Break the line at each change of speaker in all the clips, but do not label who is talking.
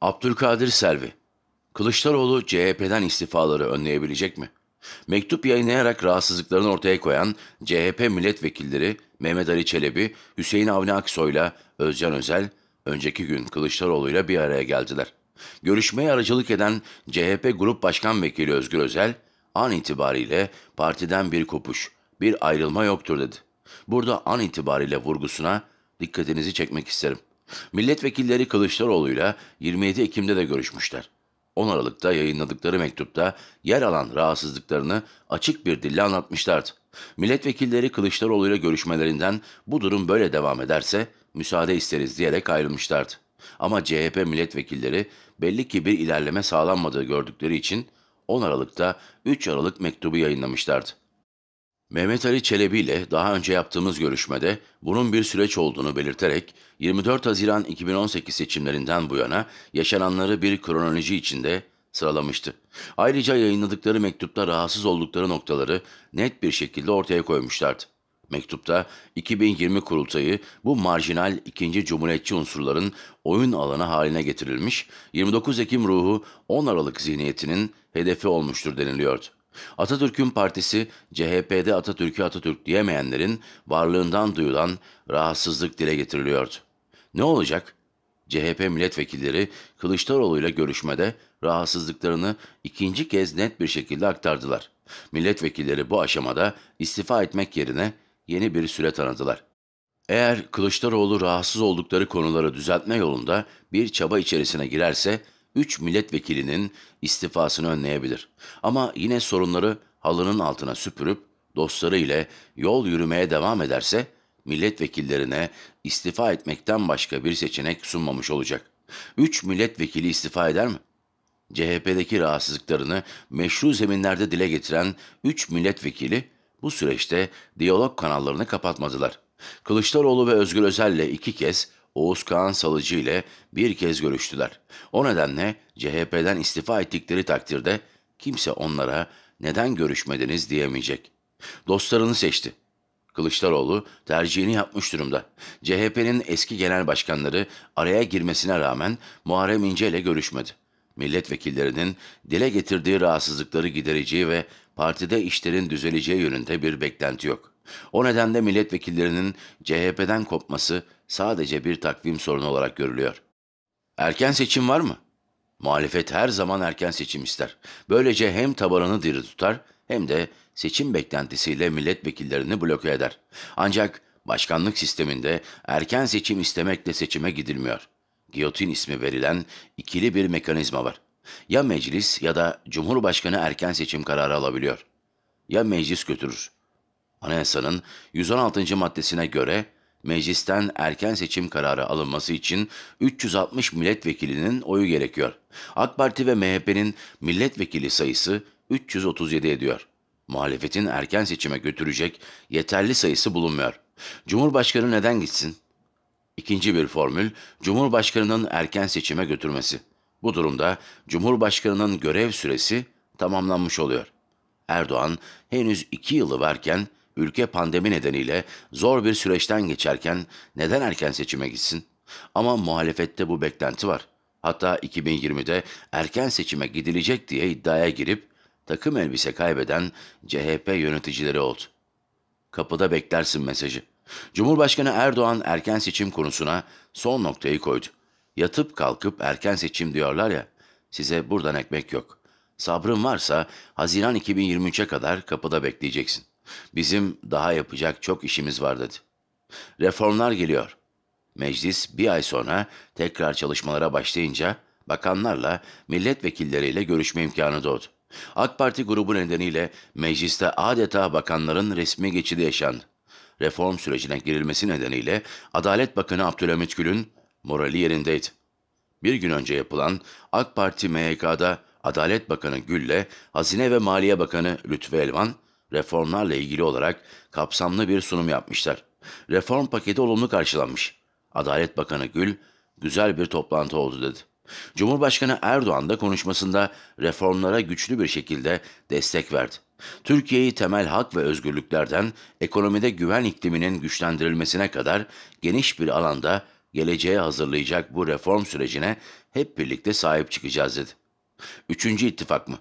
Abdülkadir Selvi, Kılıçdaroğlu CHP'den istifaları önleyebilecek mi? Mektup yayınlayarak rahatsızlıklarını ortaya koyan CHP milletvekilleri Mehmet Ali Çelebi, Hüseyin Avni Aksoy'la Özcan Özel, önceki gün Kılıçdaroğlu'yla bir araya geldiler. Görüşmeye aracılık eden CHP Grup Başkan Vekili Özgür Özel, an itibariyle partiden bir kopuş, bir ayrılma yoktur dedi. Burada an itibariyle vurgusuna dikkatinizi çekmek isterim. Milletvekilleri Kılıçdaroğlu'yla 27 Ekim'de de görüşmüşler. 10 Aralık'ta yayınladıkları mektupta yer alan rahatsızlıklarını açık bir dille anlatmışlardı. Milletvekilleri Kılıçdaroğlu ile görüşmelerinden bu durum böyle devam ederse müsaade isteriz diyerek ayrılmışlardı. Ama CHP milletvekilleri belli ki bir ilerleme sağlanmadığı gördükleri için 10 Aralık'ta 3 Aralık mektubu yayınlamışlardı. Mehmet Ali Çelebi ile daha önce yaptığımız görüşmede bunun bir süreç olduğunu belirterek 24 Haziran 2018 seçimlerinden bu yana yaşananları bir kronoloji içinde sıralamıştı. Ayrıca yayınladıkları mektupta rahatsız oldukları noktaları net bir şekilde ortaya koymuşlardı. Mektupta 2020 kurultayı bu marjinal ikinci cumhuriyetçi unsurların oyun alanı haline getirilmiş, 29 Ekim ruhu 10 Aralık zihniyetinin hedefi olmuştur deniliyordu. Atatürk'ün partisi CHP'de Atatürk'ü Atatürk diyemeyenlerin varlığından duyulan rahatsızlık dile getiriliyordu. Ne olacak? CHP milletvekilleri Kılıçdaroğlu ile görüşmede rahatsızlıklarını ikinci kez net bir şekilde aktardılar. Milletvekilleri bu aşamada istifa etmek yerine yeni bir süre tanıdılar. Eğer Kılıçdaroğlu rahatsız oldukları konuları düzeltme yolunda bir çaba içerisine girerse 3 milletvekilinin istifasını önleyebilir. Ama yine sorunları halının altına süpürüp dostları ile yol yürümeye devam ederse milletvekillerine istifa etmekten başka bir seçenek sunmamış olacak. 3 milletvekili istifa eder mi? CHP'deki rahatsızlıklarını meşru zeminlerde dile getiren 3 milletvekili bu süreçte diyalog kanallarını kapatmadılar. Kılıçdaroğlu ve Özgür Özel'le iki kez Oğuz Kağan Salıcı ile bir kez görüştüler. O nedenle CHP'den istifa ettikleri takdirde kimse onlara neden görüşmediniz diyemeyecek. Dostlarını seçti. Kılıçdaroğlu tercihini yapmış durumda. CHP'nin eski genel başkanları araya girmesine rağmen Muharrem İnce ile görüşmedi. Milletvekillerinin dile getirdiği rahatsızlıkları gidereceği ve partide işlerin düzeleceği yönünde bir beklenti yok.'' O nedenle milletvekillerinin CHP'den kopması sadece bir takvim sorunu olarak görülüyor. Erken seçim var mı? Muhalefet her zaman erken seçim ister. Böylece hem tabanını diri tutar hem de seçim beklentisiyle milletvekillerini bloke eder. Ancak başkanlık sisteminde erken seçim istemekle seçime gidilmiyor. Giyotin ismi verilen ikili bir mekanizma var. Ya meclis ya da cumhurbaşkanı erken seçim kararı alabiliyor. Ya meclis götürür Anayasanın 116. maddesine göre meclisten erken seçim kararı alınması için 360 milletvekilinin oyu gerekiyor. AK Parti ve MHP'nin milletvekili sayısı 337 ediyor. Muhalefetin erken seçime götürecek yeterli sayısı bulunmuyor. Cumhurbaşkanı neden gitsin? İkinci bir formül, Cumhurbaşkanı'nın erken seçime götürmesi. Bu durumda Cumhurbaşkanı'nın görev süresi tamamlanmış oluyor. Erdoğan henüz iki yılı varken Ülke pandemi nedeniyle zor bir süreçten geçerken neden erken seçime gitsin? Ama muhalefette bu beklenti var. Hatta 2020'de erken seçime gidilecek diye iddiaya girip takım elbise kaybeden CHP yöneticileri oldu. Kapıda beklersin mesajı. Cumhurbaşkanı Erdoğan erken seçim konusuna son noktayı koydu. Yatıp kalkıp erken seçim diyorlar ya, size buradan ekmek yok. Sabrın varsa Haziran 2023'e kadar kapıda bekleyeceksin. Bizim daha yapacak çok işimiz var dedi. Reformlar geliyor. Meclis bir ay sonra tekrar çalışmalara başlayınca bakanlarla, milletvekilleriyle görüşme imkanı doğdu. AK Parti grubu nedeniyle mecliste adeta bakanların resmi geçidi yaşandı. Reform sürecine girilmesi nedeniyle Adalet Bakanı Abdülhamit Gül'ün morali yerindeydi. Bir gün önce yapılan AK Parti MYK'da Adalet Bakanı Gül'le Hazine ve Maliye Bakanı Lütfü Elvan, reformlarla ilgili olarak kapsamlı bir sunum yapmışlar. Reform paketi olumlu karşılanmış. Adalet Bakanı Gül, güzel bir toplantı oldu dedi. Cumhurbaşkanı Erdoğan da konuşmasında reformlara güçlü bir şekilde destek verdi. Türkiye'yi temel hak ve özgürlüklerden ekonomide güven ikliminin güçlendirilmesine kadar geniş bir alanda geleceğe hazırlayacak bu reform sürecine hep birlikte sahip çıkacağız dedi. Üçüncü ittifak mı?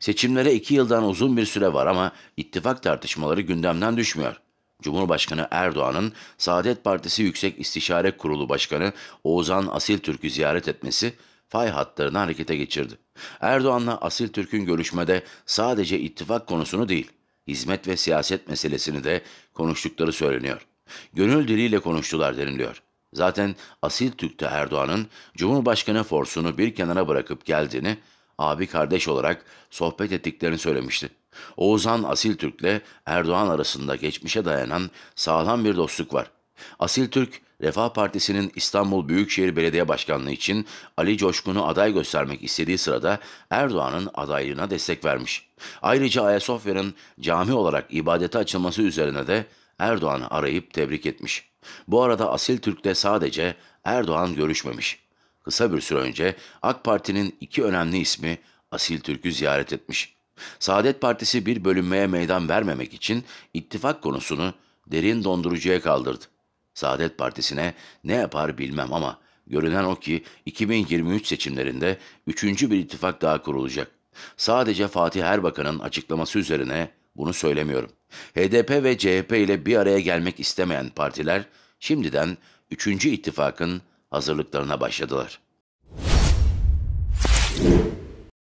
Seçimlere iki yıldan uzun bir süre var ama ittifak tartışmaları gündemden düşmüyor. Cumhurbaşkanı Erdoğan'ın Saadet Partisi Yüksek İstişare Kurulu Başkanı Oğuzhan Asil Türk'ü ziyaret etmesi fay hatlarını harekete geçirdi. Erdoğan'la Asil Türk'ün görüşmede sadece ittifak konusunu değil, hizmet ve siyaset meselesini de konuştukları söyleniyor. Gönül diliyle konuştular deniliyor. Zaten Asil Türk'te Erdoğan'ın Cumhurbaşkanı forsunu bir kenara bırakıp geldiğini abi kardeş olarak sohbet ettiklerini söylemişti. Oğuzhan Asil Türk'le Erdoğan arasında geçmişe dayanan sağlam bir dostluk var. Asil Türk, Refah Partisi'nin İstanbul Büyükşehir Belediye Başkanlığı için Ali Coşkun'u aday göstermek istediği sırada Erdoğan'ın adaylığına destek vermiş. Ayrıca Ayasofya'nın cami olarak ibadete açılması üzerine de Erdoğan'ı arayıp tebrik etmiş. Bu arada Asil Türk'te sadece Erdoğan görüşmemiş. Kısa bir süre önce AK Parti'nin iki önemli ismi Asil Türk'ü ziyaret etmiş. Saadet Partisi bir bölünmeye meydan vermemek için ittifak konusunu derin dondurucuya kaldırdı. Saadet Partisi'ne ne yapar bilmem ama görünen o ki 2023 seçimlerinde üçüncü bir ittifak daha kurulacak. Sadece Fatih Erbakan'ın açıklaması üzerine bunu söylemiyorum. HDP ve CHP ile bir araya gelmek istemeyen partiler şimdiden üçüncü ittifakın hazırlıklarına başladılar.